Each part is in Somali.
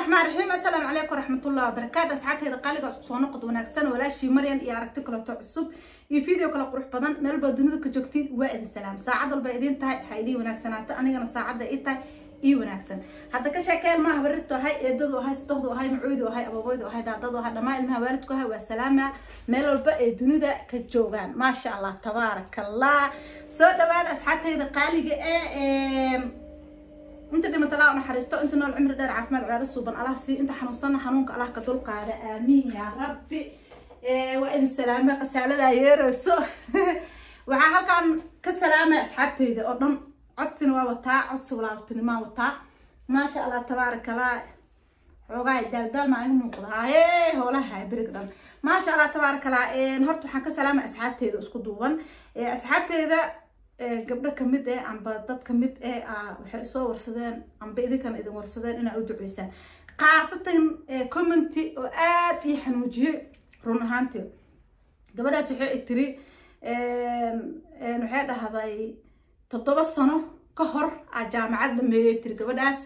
bismillahi raxmaan raxiim assalaamu calaykum raxmatullahi wabarakaatu asxaabtayda qaaliga isku soo noqod wanaagsan walaashii maryan iyo aragti kaleto cusub iyo video kale qurux badan meelbaa dunida ka joogtiin waa idin salaam saacad walba idiin tahay ha idiin wanaagsanaato anigana saacadda i tahay ii wanaagsan hadda ka sheekeen maaha barirtu ahay eedadu ahay sitohdu ahay macooydu ahay abooboydu ahay daadadu ahay dhammaan ilmaha waalidku ahay waa salaama meel walba ay dunida ka joogaan maasha allah tabaaraka allah soo dhawaada asxaabtayda qaaliga ee inta dhimatay allah u naxariisto inta nool cimri dheer caafimaad cibaado suuban allah sii inta xanuunsanna xanuunka allah ka dulqaada aamiin yaa rabbi waa idin salaama qasaaladaa yeerayso waxaa halkaan ka salaamaya asxaabteyda oo dhan codsina waa wataa codsi walaaltinimaa wataa maasha allah tabaarakallah xoogaa daaldaalmaa iga muuqdaa ee hoolaha berig dhan maasha allah tabaarakallah horta waxaan ka salaamaya asxaabteyda isku duuban asxaabteyda gabdho kamid ee eh, amba dad kamid ee eh, ah, waxay usoo warsadeen amba idinkana idin warsadeen inaa u duceysaan khaasatan commenty oo aad ii xanuujiyey run ahaanti gabadhaas waxay tiri waxay dhahday toddoba sano ka hor aa jaamacad dhameeyey tiri gabadhaas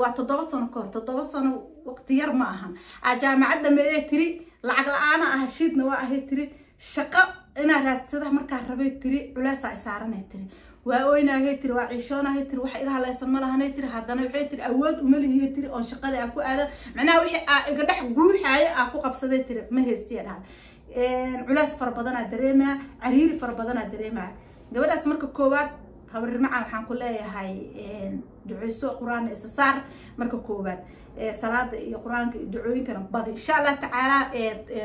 waa toddoba sano ka hor toddoba sano waqti yar ma ahan aa jaamacad dhameeyey tiri lacag la-aana ah shiidna waa ahay tiri shaqo inaa raadsada markaa rabay tiri culeysaa isaaranay tiri waa oynaagay tiri waa ciishoonahay tiri wax iga halaysan ma tiri haddana waxay tiri awood uma lihiyo tiri oon shaqada a ku aadan macnaha wixii iga dhex guuxaaya aa ku qabsaday tiri ma haystiya dhahda culeys fara badanaa dareemaa cariiri fara badanaa dareemaa gabadhaas marka koowaad habarirmaca waxaan ku leeyahay duceyso qur-aanna isa saar marka koowaad salaada iyo qur-aanka iyo ducooyinkana badi insha allah tacaala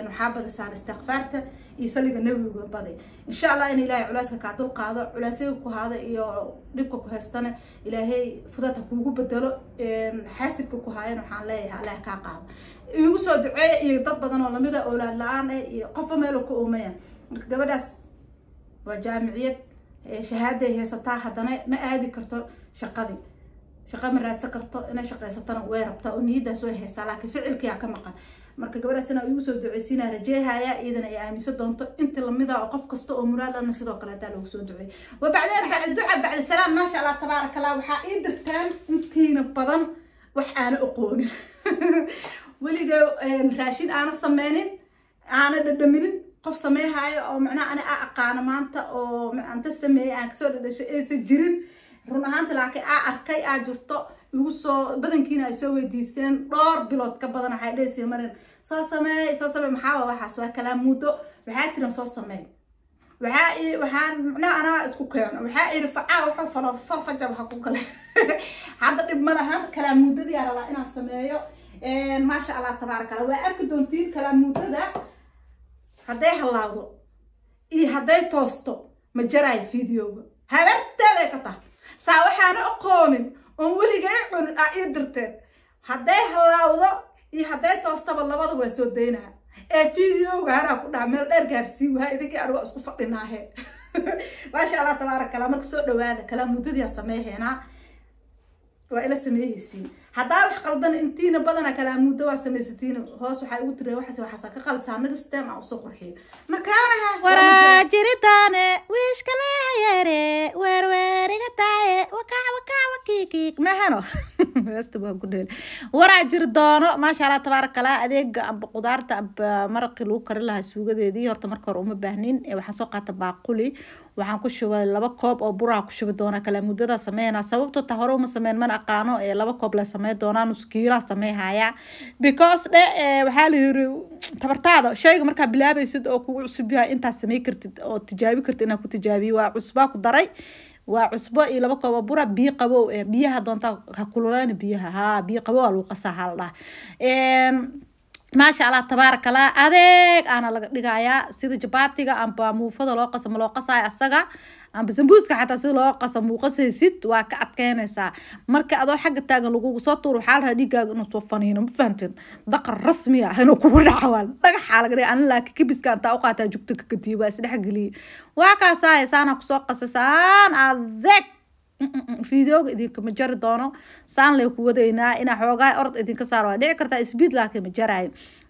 waxaa badisaa istikfaarta iyo saliga nebiga baday insha allah in ilaahay culayska kaa dulqaado qaado ku haada iyo dhibka ku haystana ilaahay fudadha kuugu bedelo xaasibka ku haayan waxaan leeyahay allah kaa qaado igu soo duceeya iyo dad badan oo lamida ah owlaad la-aan ah iyo qofba meelu ka oomaya marka gabadhaas waa jaamiciyad shahaaday haysataa haddana ma aadi karto shaqadii shaqa ma raadsan karto inay shaqaysatana way rabtaa oo niyadaas way haysaa laakiin ficilkiyaa ka maqan marka gabadhaasina igu soo duceysiina rajeehaya iyadana ay aaminsan doonto inta lamida ah oo qof kasta oo muraadlana sidoo kale hadaa loogu soo duceey wa bacdeen duca bacdi salaan maasha allah tabaarak allah waxaa ii dirteen intiina badan wax aana oqoonin weliga raashin aana sameynin aana dhadhaminin qof sameehaayo oo macnaha ani a aqaano maanta oo anta sameeyey aan kasoo dhadhasho aysan jirin run ahaanta laakiin aa arkay aa jirto igu soo badankiina ay soo weydiisteen dhowr bilood ka badan waxay dhehaysa marin soo sameey soo sameey maxaa waxaas waa kalaam muddo waxaa tiran soo sameey waxaa anaa isku keeno waxaa iri facaa waxaa falo farfaja waxa ku kale hadda dhib ma lahan muddadii aan rabaa inaan sameeyo maasha allah tabaaraka allah waa arki doontiin kalaam muddada hadday halaawdo iyo hadday toosto ma jaraayo videoga habarteeday ka tahay saa waxaana aqoonin oon weligay cunin aa ii dirteen hadday halaawdo iyo hadday toostaba labada waa soo daynaa ee videoga haraa ku dhaha meel dheer gaarsii wahaa idinkii ani isku fadhinaahe maasha allah tabaarak allah marka soo dhawaada kalaa muddadii ha waa ila sameehaysiin haddaa wax qaldan intiina badana kalaamuuddo waa samaysatiin hoos waxaa igu tiri waxaas waxaasa ka qalsaa naga sisteem ah aan usoo qurxiyo nakaanaha waraa jiritaane wiishkalehayeere weerweeriga taaye wakac mahano waraa jir doono maasha allah tabaarak allah adeega amba qudaarta amba maraqii lagu kari lahaa suugadeedii horta marka hore uma baahnin waxaan soo qaata baaquli waxaan ku shubay laba koob oo buraha ku shubi doona kala muddadaa sameynaa sababto ta hore uma sameyn mana aqaano ee laba koob la sameyn doonaa nuskiilaa sameyhayaa because dhe waxaa la yiri tabartaada shayga markaa bilaabaysid oo kugu cusub yahay intaad samey kartid oo tijaabi kartid inaa ku tijaabiyo waa cusbaa ku daray waa cusbo iyo laba koobo bura biyo qabow eh biyaha doonta ha kululaana biyaha ha biyo qabow aa lagu qasaa haa maasha allah tabaarakallah adeeg aana laga dhigayaa sida jabaatiga amba muufada loo qaso ma loo qasaayo asaga amba sambuuska xataa si loo qaso muuqasaysid waa ka adkeynaysaa marka adoo xagga taagan lagugu soo tuur waxaa la rahaa dhiigaaga inuu soo faniino ma fahamteen daqan rasmi ah inuu kugu dhacawaan dhagaxaa laga dhiga anilaa kabiska intaa u qaataa jugta kakadiiba isdhexgeliya waa kaasaaya saanaa kusoo qasa saan adeeg fideoga idinkama jari doono saan lay ku wadaynaa inaa xoogaha orod idinka saaro waa dhici kartaa sbiid laakiin ma jaraayo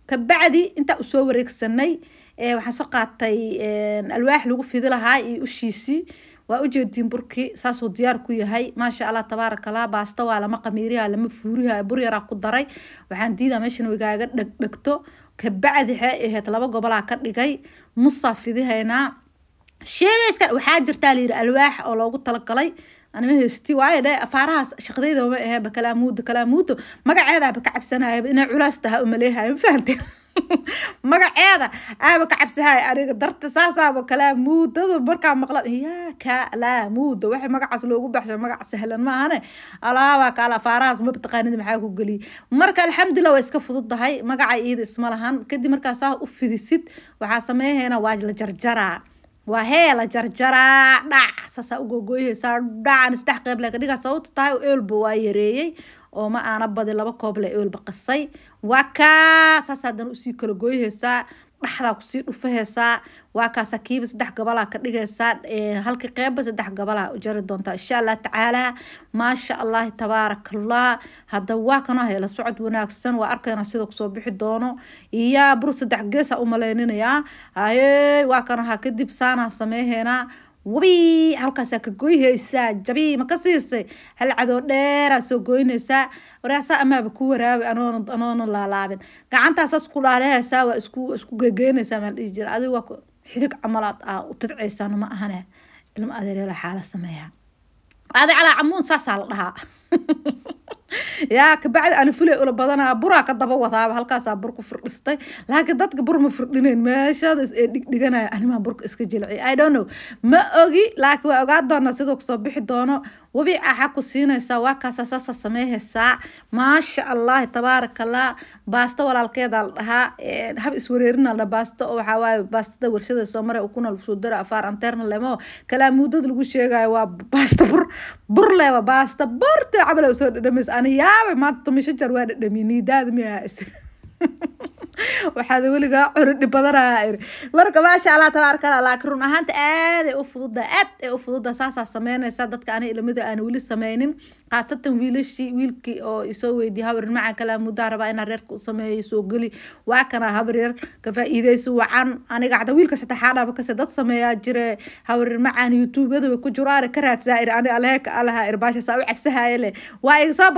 kabacdi intaa usoo wareegsanay Eh, waxaan soo qaatay eh, alwaax lagu fidi lahaa iyo ushiisii waa ujeediin burkii saasuu diyaar ku yahay maasha allah tabaarakallah baasta waa lama qamiiriha lama fuuriha bur yaraa ku daray waxaan diidaa meeshan igaaga dhegdhegto kabacdi waxay ahayd laba gobolaa ka dhigay musaa fidihaynaa sheegayska waxaa jirtaa layidhi alwaax oo loogu talagalay anima haysti waayo dhe afaarahaas shaqdayda ma aheenba kalaamuudo kalaamuudo magaceedaaba ka cabsanaayaba inay culaas tahay umaleehayo ma fahamtee magaceeda aaba ka cabsahay aniga darta saasaaba kalaa markaa maqla ya kalaa muuda magacaas loogu baxsha magac sahlan maahane alaaba kaala faarahaas ma taqaanid maxaa ku geliya marka alxamdulilah waa iska fududahay magaca iida isma kadib markaa saa u fidisid waxaa sameeyheena waa la jarjaraa waa hee jarjaraa dhac saasaa ugogoyhaysaa dhacan isdhex qeyb leh kadhigaa sababta tahay eelba waa yareeyey oo ma aana badi laba koob eelba qasay waa kaa saasa haddana usii kala gooyhaysaa dhaxdaa kusii dhufahaysaa waa kaa sakiiba saddex gabalaa ka dhigaysaa halka qeybba saddex gabalaa jari doontaa insha allah tacaala maasha allahi tabaarakallah hadda waa kanahay hela socod wanaagsan waa arkaynaa sidoo kusoo bixi doono iyaa bur saddex geesa u maleyninaya haye waa kanaha kadib saanaa sameeheynaa wabi halkaasaa ka goyhaysaa jabii ma ka siisay hal cadoo dheeraa soo goynaysaa waraasaa amaaba ku waraabi anoon anoona laalaabin gacantaasas ku dhaalehaysaa waa isku isku gegeynaysaa maa dhihi jira adiga waa xidig camal aa ah, u tidcaysaano ma ahane ilma adeereela xaala sameeyaa adi calaa camuun saasaa la dhahaa yaa kabacdi ana fuley ula badanaa buraa ka daba wadaaba halkaasaa bur ku firdhistay laakiin dadka bur ma firdhinayn meeshaada ee dhigdhiganaya animaan burka iska jilciy i don't know ma ogi laakiin waa ogaa doonaa siduu kusoo bixi doono webic axaa ah ku siinaysaa waa kaasa kaasasaasa sameehaysaa maasha allahi tabaarakallah baasto walaalkeedaa la dhahaa hab iswareerina la baasto oo waxaa waaye baastada warshada soomare ukuna lagu soo dara afaar anteerna lemo kalaa muddada lagu sheegayo waa baasta bur bur leeba baasta burte cabala usoo dhadhamaysa ani yaabay maanta tumisho jar waa dhadhamiy niidaad miyaa waxaad weligaa curudhi badanayaa iri marka maasha allah tabaarkala laakiin run ahaanta aaday u fududa aad ay u fududa saasaa sameynaysa dadka ani ilamida aan weli sameynin khaasatan wiilashii wiilkii oo isoo weydiyay habarin macaan kala muddaa rabaa inaa reerka u sameeyo soo geli waa kana habar yar ka faa'iidaysi wacan aniga hada wiilka saddexaadhaba kase dad sameeyaa jire habarin macaan youtubeyada ku juraare ka raadsaa iri ani aleheeka alaha iri baasha saa u cabsahaaye leh waa iga soo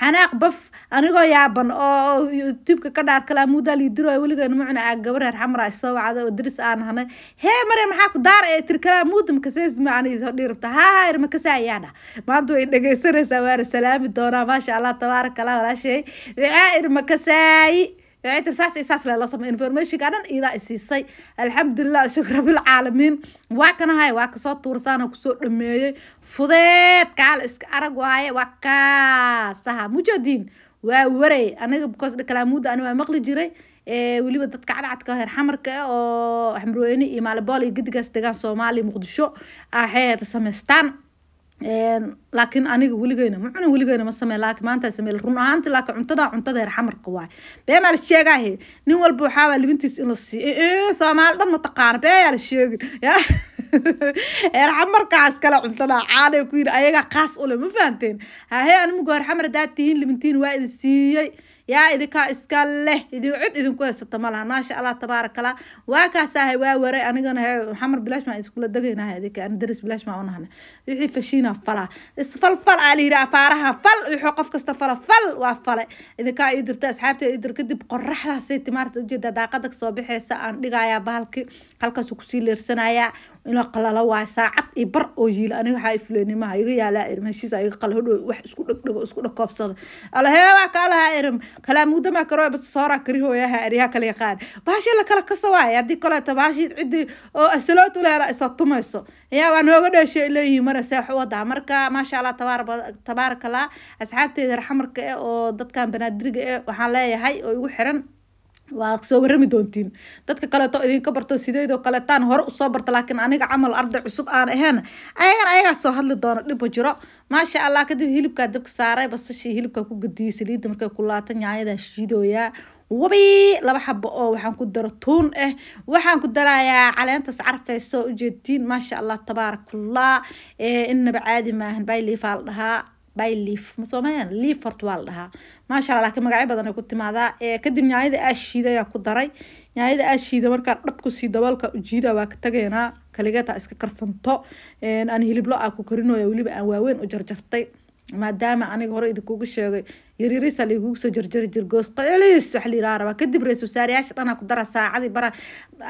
xanaaq baf anigoo yaaban oo youtubeka ka dhaar kalaa maxamuudaa liidiro weligeena macuna aa gabar reer xamara oo daris aan hanay hee mareen maxaa ku daara ee tirkala muudum kasees ma aan isoo maanta way dhegaysanaysaa waana salaami doonaa maasha allah tabaaraka walaashay wicaa ah, irma kasaayi وعيت اساس اساس لا لصم انفورميشن كان اذا اسيسي الحمد لله شكرا بالعالمين واكن هاي واك سو تورسان كسو دميي فوديت قال اسك ارغ واي واكا سها مجدين waa waray anaga because kalaamuudda ani waa maqli jiray weliba dadka cadcadka ah, heer xamarka ah, oo xamrweyne iyo maalibool iyo gedigaas degaan soomaaliya muqdisho axay ah, samaystaan laakiin aniga weligeyna ma cunin weligeyna ma sameyn laakiin maanta sameyn run ahaanti laakiin cuntada cuntada heer xamarka waay bee maa la sheegaahe nin walba waxaabaa libintiis in la siiyo soomaali dhan ma taqaana bee la sheegin yaa eerxa markaas kale cuntana caalay ku yidhi ayaga kaas ule ma fahanteen hahe animgu eerxamar hadaad tihiin limintiin waa idin siiyey yaa idinkaa iska leh idin cid idinku haysata ma lahan maasha allah tabaarakallah waa kaasaahay waa waray anigana he xamar bilaash maa iskula degaynahay idinka ani daris bilaash maa unahana wixii fashiina falaa isfalfal aa layidhi afaaraha fal wuxuu qof kasta fala fal waa fale idinkaa ii dirta asxaabta ii dir kadib qoraxdaasay timaarta ujeeda daaqada kasoo bixeysa aan dhigayaa bahalki halkaasu kusii leersanayaa inoo qalala waay saacad i bar oo yiil ah. aniga waxaa ifleenimaha iga yaalaa irim heshiisa iga qala hodhow wax isku dhegdhego isku dhakoobsada alahee waa kaalahaa irim kalaa mugdama bas sooraa karihooyaha ariyaha kala yaqaan bahashii la kala kasa haddii koleeto bahashii ciddii oo asalood u ah isa tumayso ayaa nooga dheeshay leeyihiin mara seex wadaa marka maasha allah tabaarakallah asxaabteeda raxamarka eh oo dadkan banaadiriga eh waxaan leeyahay oo igu xiran waa soo warami doontiin dadka kaleeto idinka barto sideedoo kaleetaan hore usoo barta laakiin aniga camal arday cusub aan ahayn ayaan ayagaa soo hadli doono dhibba jiro maasha allah kadib hilibkaa dabka saaray basashii hilibkaa ku gadiyey saliidda markay ku laata shiidooyaa wabi laba xabo oo waxaan ku daro tuun ah waxaan ku darayaa caleentas carfayso ujeedtiin maasha allah tabaarakallah eh, innaba caadi maahan bailiifaal dhahaa byleaf masoomahan leaf horta dhahaa maasha allah magacyo badan ay ku timaadaa kadib nyaayada aashiida ayaa ku daray nyaayada aashiida markaa dhabku sii daboolka ujiida waa ka tagaynaa kaligata iska karsanto aan hiliblo a ku karinoya weliba aan waaweyn u jarjartay maadaama aniga hore idinkugu sheegay yaryariisa laigugu soo jarjari jirgoos qaliis wax layiraa rabaa kadib ra-isul wasaarayaasha ku dara saacadii bara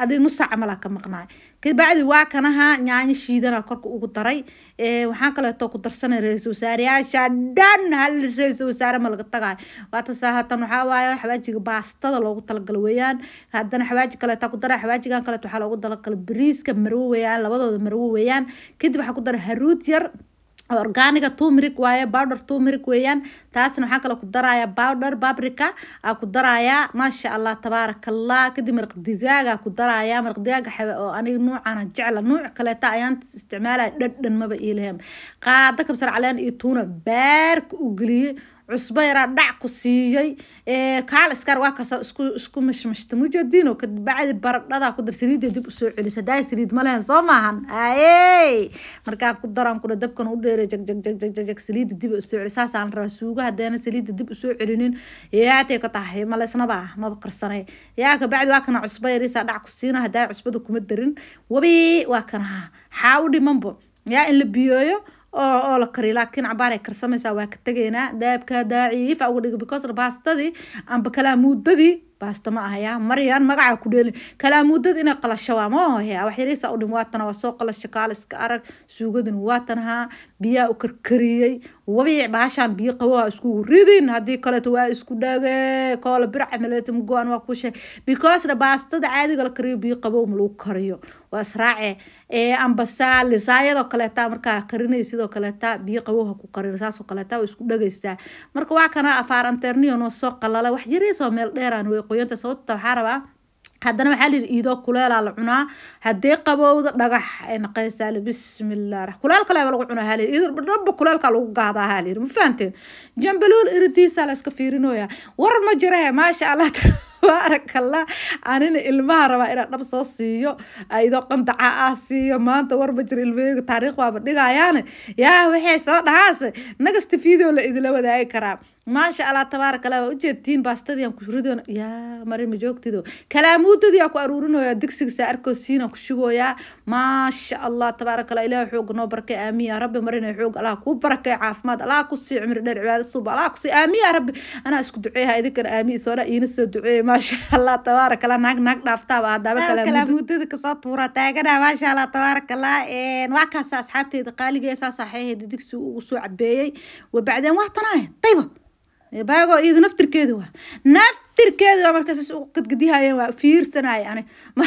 adi nus ka maqnaay kabacdi waa kanaha nyaanyo shiidana korka ugu daray waxaan kaleeto ku darsanay ra-isul wasaarayaasha dhan hal ra-isul wasaare ma laga tagaay waatase haatan waxaa xawaajiga baastada loogu talagalo weeyaan haddana xawaaji kaleeta ku dara xawaajigan kaleeto waxaa loogu talagalo bariiska marwo weeyaan labadooda marwo weeyaan kadib waxaa ku dara haruud yar organiga tumirig waaye bowdher tumirig weeyaan taasna waxaa kale ku darayaa bowder babrika aa ku darayaa maasha allah tabaarakallah kadib maraq digaagaa ku darayaa maraq digaaga xawe oo aniga nuucaana jecla nuuc kaleeta ayaan isticmaalaya dhadhan maba iilahem qaada kabsar caleen iyo tuuna baarka u geliyey cusbo yaraa dhac ku siiyey kaaliskaar waa kasa isku isku mashmashta mujadiino kadibacdi baradhadaa ku dar saliidda dib usoo celisa daay saliid ma soo maahan aye markaan ku daraan kudha dabkan u dheere jag saliidda dib usoo celi saasaan rabaa suuga haddeena saliidda dib usoo celinin yaatay ka tahay male maba qarsanay yaa kabacdi waa kana cusbo yariisaa dhac ku siina haddaa cusbada kuma darin wabi waa kanaha xaa u dhimanbo yaa in la biyooyo oo la kariyo laakiin cabaar ay karsamaysaa waa ka tegaynaa daabka daciifa ah uga dhigo because bastadii amba kalaa muudadii baasto ma ahaya maryan magaca ku dheelin kalaamuudad inay qalasho waa ma ah, wax yaraysaa ah u dhim waatana waa soo qalasho kaaliska arag suugadin waatanahaa biyaa u karkariyey wabiic baashaan biyo qaboha iskugu ridin haddii kaleeto waa isku dhage koola bir camileeta mugo waa ku sheeg baastada caadiga la kariyo biyo qabow ma kariyo waa israace ambasa lisaayadoo kaleeta markaa karinay kaleeta biyo qabow ha ku karin saasoo kaleeta waa isku dhagaysaa marka waa kana afaaranteerniyo noo soo qalala wax yaraysaa meel dheeraan wey qoyanta sababta waxaa rabaa haddana waxaa layidhi iidoo kuleelaa la cunaa haddii qabowda dhagax naqaysaale bismillaah kuleel kaleba lagu cunaa halayidhi iido dhaba kuleelkaa lagu gaadaa halayidhi ma fahanteen jambaluul iridiisaa la iska war ma jirahe maasha allah baarakalla anina ilmaha rabaa inaan dhab soo siiyo idoo qandaca ah siiyo maanta war ma jiro ilmaheegu taariikh baaba dhigaayaane yaa waxay soo dhahaase nagas tifidoo la idila wadaagi karaa maasha allah tabaaraka allah waa ujeedtiin baastadii aan kuridon yaa mari ma joogtido kalaamuudadii aan ku aruurinoyaa digsiga saarkoo siina ku shugooyaa maasha allah tabaaraka allah ilaahay noo barakay aamiin rabbi marina xoog allah kuu barakay caafimaad allah ku sii cumri dheer cibaado suuba allah ku sii rabbi anaa isku duceeyaha idinkana aamiin soo iina soo duceeya maasha allah tabaaraka naag naag dhaaftaaba hadaba kalaamuudada kasoo tuuraa taaganaa maasha allah tabaaraka waa kaasa asxaabteeda qaaligeesaa saxeeheeda digsigu ugu soo cabeeyey wabacdeen waa tanaaye dayba باقو إذا نفتر نفتركيدوا نفتركيدوا مركز سوق قد قديها يا فير سنة يعني ما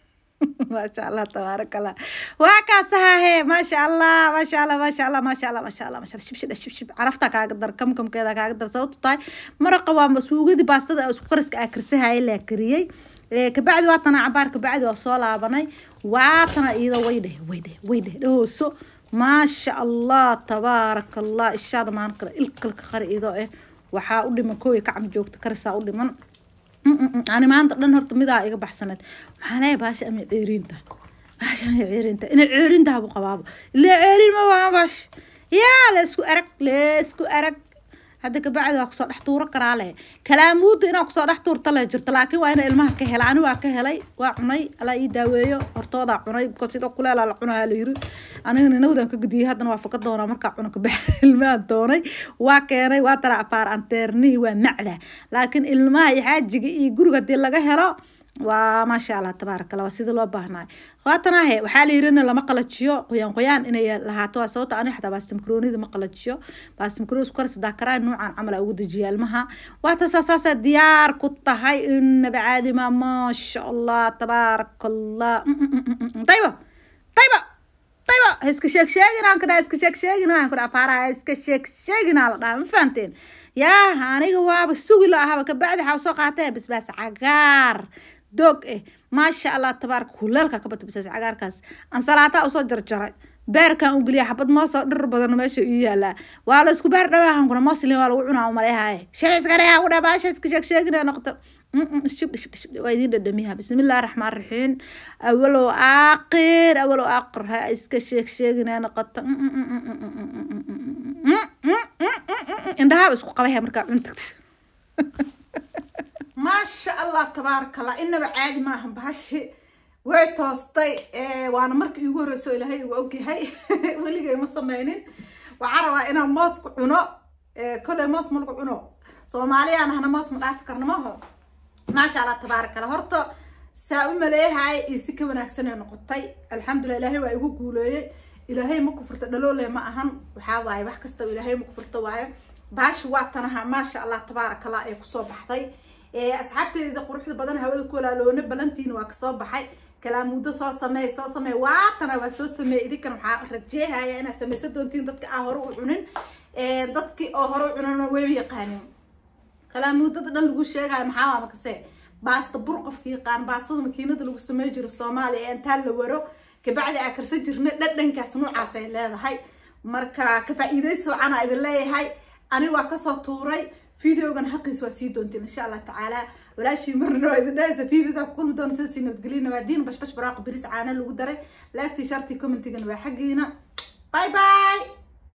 ما شاء الله تبارك الله واكاسها هي ما شاء الله ما شاء الله ما شاء الله ما شاء الله ما شاء الله ما شاء الله شب شب شب شب عرفتها كاقدر كم كم كذا كاقدر صوت طاي مرقة ومسوقة دي باستة سوق قرصك أكرسها هي اللي كريي إيه، كبعد واتنا عبار كبعد وصولها بني واتنا إذا ويده ويده ويده هو سو ما شاء الله تبارك الله إشاد ما نقدر الكل الكخر إذا إيه waxaa u dhiman kooya kacmi joogta karisaa u dhiman ani maanta dhan horta midaa iga baxsaneed waxaan leeyahay baasha ama ceeriinta baasha ama ceeriinta inay ceerintahabu qabaabo ilaa ceerin ma waha baash yaa laysku arag laysku arag hadda kabacdi waa kusoo dhex tuuro karaa leh kalaamuudda inaa kusoo dhex tuurtale leh jirta laakiin waa ina ilmaha ka hela ani waa ka helay waa cunay alla ii daaweeyo hortoodaa cunay sidoo kuleelaa la cunayaa la yiri anigana nawdaan ka gudiyey haddana waa faka doonaa markaa cuna kabax ilmahan doonay waa keenay waa daraa abaar anteernihii waa macda laakiin ilmaha iyo xaajiga iyo guriga haddii laga helo waa maasha allah tabaaraka la waa sida loo baahnay waatan ahe waxaa la yirina lama qalajiyo qoyaan qoyaan inay lahaato waa ani xataa baasta ma qalajiyo baasta isku karsadaa karaa noocan camal aa ugu dejiya ilmaha waata saasaasaa diyaar ku tahay inaba caadima maasha allah tabaaraka allah daybo mm, mm, mm, daybo daybo ha sheeg sheegin aan iska sheeg sheegin aan ku iska sheeg sheegin la dhaha ma fahanteen yaah aniga waaba sugi la ahaba kabacdi waxaa usoo qaatee basbaas cagaar doog eh maasha allah tabaaraka hulaalka ka bato basaas cagaarkaas ansalaataa usoo jarjaray beerkan u geliya xabad moosoo dhir badan meesha u yaalaa waa la isku beer dhawaahankuna mooslin waa lagu cunaa umaleehaaye sheeskareeha u dhabaasheeska sheegsheegina noqoto waa idin dhadhamiyaha bismillahi raxmaan raxiim awalow aaqir awalow aaqir ha iska sheeg noqoto indhahaaba isku qabaya markaa cuntagta maasha allah tabaaraka allah inaba caadi maaha baashi way toostay eh, waana marka iigu horreysoo ilaahay uu ogyahay weligay ma samaynin waxaa rabaa inaan moos ku cuno eh, kolley moos ma lagu cuno soomaaliya nahna moos ma dhaafi karna maho maasha allah tabaaraka allah horta saa u maleeyahay iyo si ka wanaagsanay noqotay alxamdulilah ilaahay waa igu guuleeyey ilaahay ma furta dhaloole ma ahan waxaa waaye wax kasta ilaahay ma furta waayo baashi waa tanaha maasha allah tabaaraka allah ee kusoo baxday asxaabteeda quruxda badan hawada ku walaaloona balantiina waa kasoo baxay kalaamuudo soo sameey soo sameey waatana waa soo sameeyey idinkan waxaa rajeehayaa inaad samaysa doontiin dadka ah hore u cunin dadkii oo hore u cunana way yaqaaniin kalaamuudada dhan lagu sheegaayo maxaa waa makase baasta burqofka yaqaan baastada makiinada lagu samey jiro soomaaliya ee intaa la waro kabacdi aa karsan jirna dhadhankaas nuucaas leedahay marka ka faa idin leeyahay ani waa kasoo tuuray فيديو غن حقي سواسيدو انت ان شاء الله تعالى ولا شي مرة اذا نايزة في فيديو كل مدون سلسين بتقلينا بعدين بش بش براق بريس عانا لو قدري لا تشارتي كومنتي غن باي باي